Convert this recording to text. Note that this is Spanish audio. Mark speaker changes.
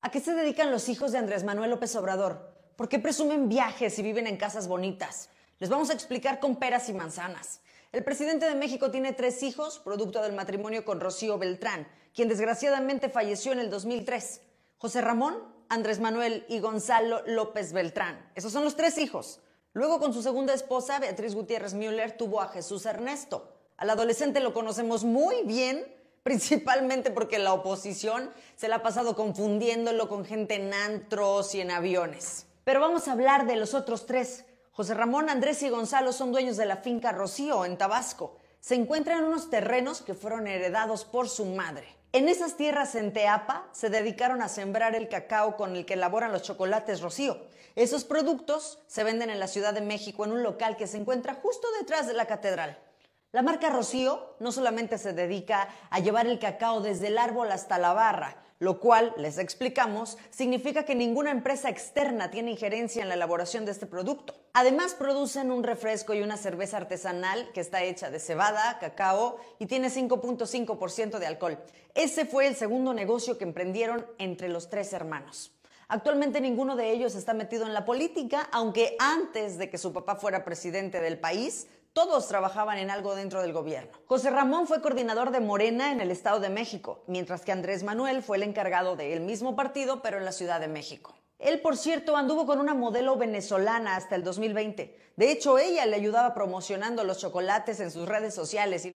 Speaker 1: ¿A qué se dedican los hijos de Andrés Manuel López Obrador? ¿Por qué presumen viajes y viven en casas bonitas? Les vamos a explicar con peras y manzanas. El presidente de México tiene tres hijos, producto del matrimonio con Rocío Beltrán, quien desgraciadamente falleció en el 2003. José Ramón, Andrés Manuel y Gonzalo López Beltrán. Esos son los tres hijos. Luego con su segunda esposa, Beatriz Gutiérrez Müller, tuvo a Jesús Ernesto. Al adolescente lo conocemos muy bien principalmente porque la oposición se la ha pasado confundiéndolo con gente en antros y en aviones. Pero vamos a hablar de los otros tres. José Ramón, Andrés y Gonzalo son dueños de la finca Rocío, en Tabasco. Se encuentran en unos terrenos que fueron heredados por su madre. En esas tierras en Teapa se dedicaron a sembrar el cacao con el que elaboran los chocolates Rocío. Esos productos se venden en la Ciudad de México en un local que se encuentra justo detrás de la catedral. La marca Rocío no solamente se dedica a llevar el cacao desde el árbol hasta la barra, lo cual, les explicamos, significa que ninguna empresa externa tiene injerencia en la elaboración de este producto. Además, producen un refresco y una cerveza artesanal que está hecha de cebada, cacao y tiene 5.5% de alcohol. Ese fue el segundo negocio que emprendieron entre los tres hermanos. Actualmente ninguno de ellos está metido en la política, aunque antes de que su papá fuera presidente del país, todos trabajaban en algo dentro del gobierno. José Ramón fue coordinador de Morena en el Estado de México, mientras que Andrés Manuel fue el encargado del mismo partido, pero en la Ciudad de México. Él, por cierto, anduvo con una modelo venezolana hasta el 2020. De hecho, ella le ayudaba promocionando los chocolates en sus redes sociales